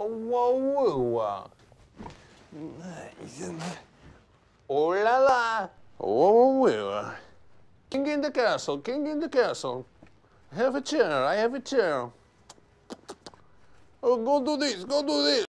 Oh la la. 이제는 올라라 오우와 King in the castle, king in the castle. Have a chair, I have a chair. Oh, go do this, go do this.